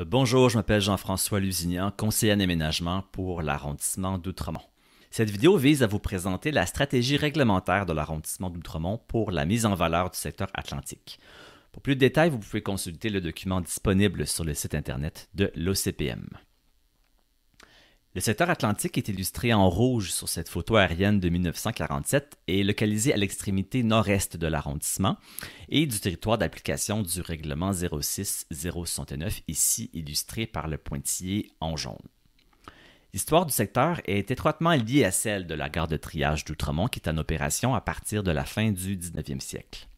Euh, bonjour, je m'appelle Jean-François Lusignan, conseiller en aménagement pour l'arrondissement d'Outremont. Cette vidéo vise à vous présenter la stratégie réglementaire de l'arrondissement d'Outremont pour la mise en valeur du secteur atlantique. Pour plus de détails, vous pouvez consulter le document disponible sur le site internet de l'OCPM. Le secteur atlantique est illustré en rouge sur cette photo aérienne de 1947 et localisé à l'extrémité nord-est de l'arrondissement et du territoire d'application du règlement 06069, ici illustré par le pointillé en jaune. L'histoire du secteur est étroitement liée à celle de la gare de triage d'Outremont qui est en opération à partir de la fin du 19e siècle.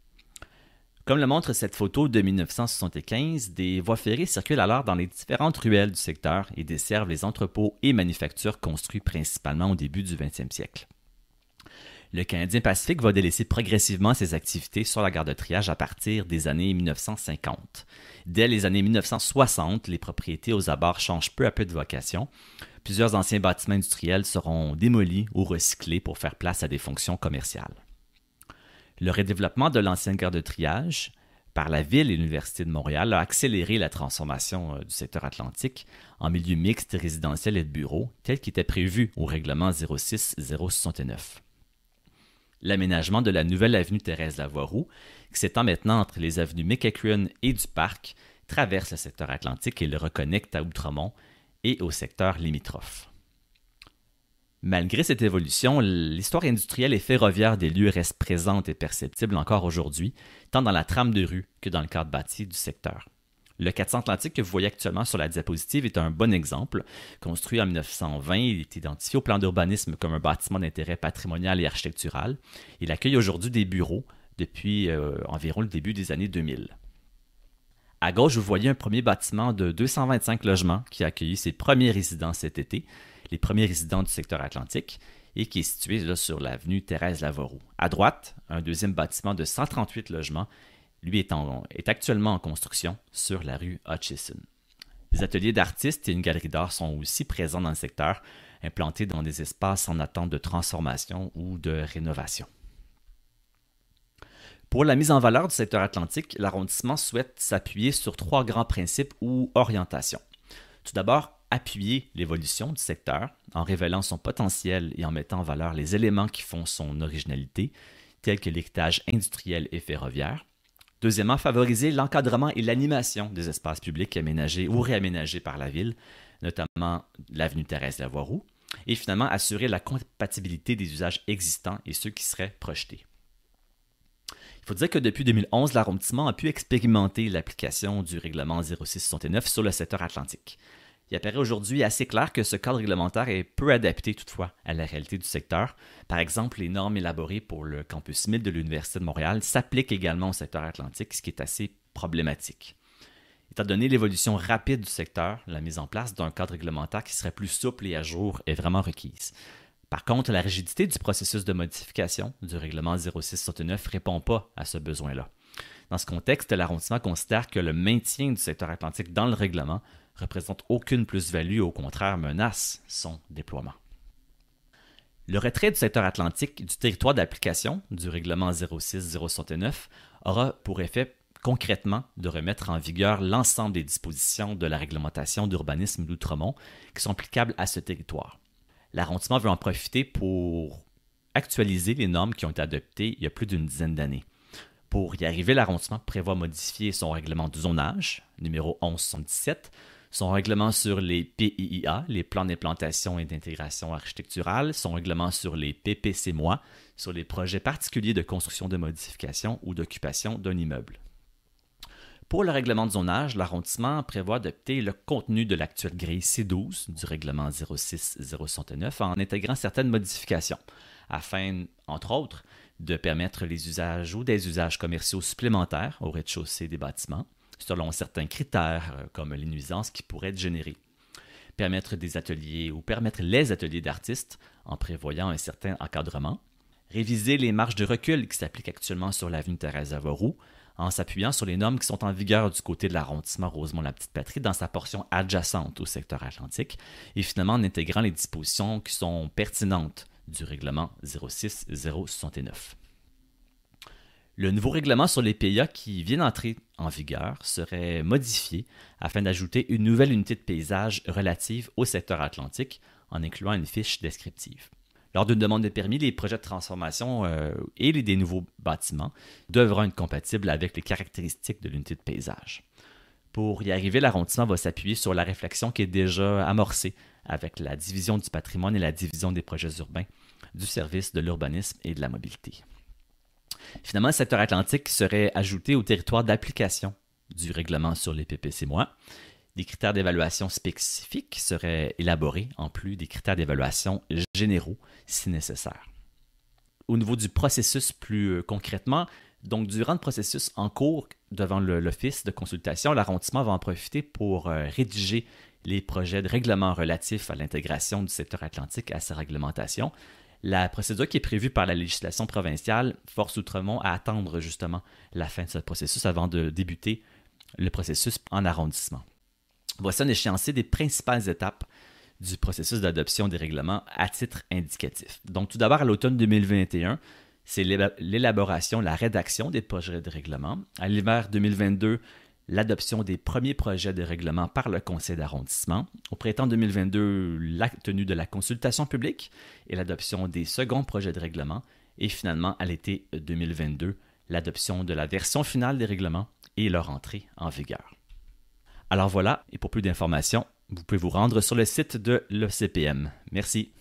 Comme le montre cette photo de 1975, des voies ferrées circulent alors dans les différentes ruelles du secteur et desservent les entrepôts et manufactures construits principalement au début du 20e siècle. Le Canadien Pacifique va délaisser progressivement ses activités sur la gare de triage à partir des années 1950. Dès les années 1960, les propriétés aux abords changent peu à peu de vocation. Plusieurs anciens bâtiments industriels seront démolis ou recyclés pour faire place à des fonctions commerciales. Le redéveloppement de l'ancienne gare de triage par la ville et l'Université de Montréal a accéléré la transformation euh, du secteur atlantique en milieu mixte résidentiel et de bureaux, tel qu'il était prévu au règlement 06-069. L'aménagement de la nouvelle avenue Thérèse Lavoiroux, qui s'étend maintenant entre les avenues McEachern et du Parc, traverse le secteur atlantique et le reconnecte à Outremont et au secteur limitrophe. Malgré cette évolution, l'histoire industrielle et ferroviaire des lieux reste présente et perceptible encore aujourd'hui, tant dans la trame de rue que dans le cadre bâti du secteur. Le 400 Atlantique que vous voyez actuellement sur la diapositive est un bon exemple. Construit en 1920, il est identifié au plan d'urbanisme comme un bâtiment d'intérêt patrimonial et architectural. Il accueille aujourd'hui des bureaux depuis euh, environ le début des années 2000. À gauche, vous voyez un premier bâtiment de 225 logements qui a accueilli ses premiers résidents cet été les premiers résidents du secteur atlantique, et qui est situé sur l'avenue Thérèse Lavoroux. À droite, un deuxième bâtiment de 138 logements, lui est actuellement en construction sur la rue Hutchison. Des ateliers d'artistes et une galerie d'art sont aussi présents dans le secteur, implantés dans des espaces en attente de transformation ou de rénovation. Pour la mise en valeur du secteur atlantique, l'arrondissement souhaite s'appuyer sur trois grands principes ou orientations. Tout d'abord, appuyer l'évolution du secteur en révélant son potentiel et en mettant en valeur les éléments qui font son originalité, tels que l'équitage industriel et ferroviaire. Deuxièmement, favoriser l'encadrement et l'animation des espaces publics aménagés ou réaménagés par la ville, notamment l'avenue Thérèse Lavoiroux. Et finalement, assurer la compatibilité des usages existants et ceux qui seraient projetés. Il faut dire que depuis 2011, l'arrondissement a pu expérimenter l'application du règlement 0669 sur le secteur atlantique. Il apparaît aujourd'hui assez clair que ce cadre réglementaire est peu adapté toutefois à la réalité du secteur. Par exemple, les normes élaborées pour le campus 1000 de l'Université de Montréal s'appliquent également au secteur atlantique, ce qui est assez problématique. Étant donné l'évolution rapide du secteur, la mise en place d'un cadre réglementaire qui serait plus souple et à jour est vraiment requise. Par contre, la rigidité du processus de modification du règlement 0669 ne répond pas à ce besoin-là. Dans ce contexte, l'arrondissement considère que le maintien du secteur atlantique dans le règlement représente aucune plus-value, au contraire menace son déploiement. Le retrait du secteur atlantique du territoire d'application du règlement 06-069 aura pour effet concrètement de remettre en vigueur l'ensemble des dispositions de la réglementation d'urbanisme d'Outremont qui sont applicables à ce territoire. L'arrondissement veut en profiter pour actualiser les normes qui ont été adoptées il y a plus d'une dizaine d'années. Pour y arriver, l'arrondissement prévoit modifier son règlement du zonage, numéro 1177, son règlement sur les PIIA, les plans d'implantation et d'intégration architecturale, son règlement sur les ppc sur les projets particuliers de construction de modification ou d'occupation d'un immeuble. Pour le règlement de zonage, l'arrondissement prévoit d'opter le contenu de l'actuelle grille C12 du règlement 06-069 en intégrant certaines modifications, afin, entre autres, de permettre les usages ou des usages commerciaux supplémentaires au rez-de-chaussée des bâtiments, selon certains critères, euh, comme les nuisances qui pourraient être générées. Permettre des ateliers ou permettre les ateliers d'artistes en prévoyant un certain encadrement. Réviser les marges de recul qui s'appliquent actuellement sur l'avenue Thérèse avarou en s'appuyant sur les normes qui sont en vigueur du côté de l'arrondissement Rosemont-la-Petite-Patrie dans sa portion adjacente au secteur atlantique et finalement en intégrant les dispositions qui sont pertinentes du règlement 06069. Le nouveau règlement sur les PIA qui vient d'entrer en vigueur serait modifié afin d'ajouter une nouvelle unité de paysage relative au secteur atlantique en incluant une fiche descriptive. Lors d'une demande de permis, les projets de transformation euh, et les des nouveaux bâtiments devront être compatibles avec les caractéristiques de l'unité de paysage. Pour y arriver, l'arrondissement va s'appuyer sur la réflexion qui est déjà amorcée avec la division du patrimoine et la division des projets urbains, du service de l'urbanisme et de la mobilité. Finalement, le secteur atlantique serait ajouté au territoire d'application du règlement sur les PPC mois. Des critères d'évaluation spécifiques seraient élaborés en plus des critères d'évaluation généraux si nécessaire. Au niveau du processus plus euh, concrètement, donc durant le processus en cours devant l'Office de consultation, l'arrondissement va en profiter pour euh, rédiger les projets de règlement relatifs à l'intégration du secteur atlantique à sa réglementation, la procédure qui est prévue par la législation provinciale force Outremont à attendre justement la fin de ce processus avant de débuter le processus en arrondissement. Voici un échéancier des principales étapes du processus d'adoption des règlements à titre indicatif. Donc tout d'abord, à l'automne 2021, c'est l'élaboration, la rédaction des projets de règlement. À l'hiver 2022, l'adoption des premiers projets de règlement par le conseil d'arrondissement, au printemps 2022, la tenue de la consultation publique et l'adoption des seconds projets de règlement, et finalement à l'été 2022, l'adoption de la version finale des règlements et leur entrée en vigueur. Alors voilà, et pour plus d'informations, vous pouvez vous rendre sur le site de l'OCPM. Merci.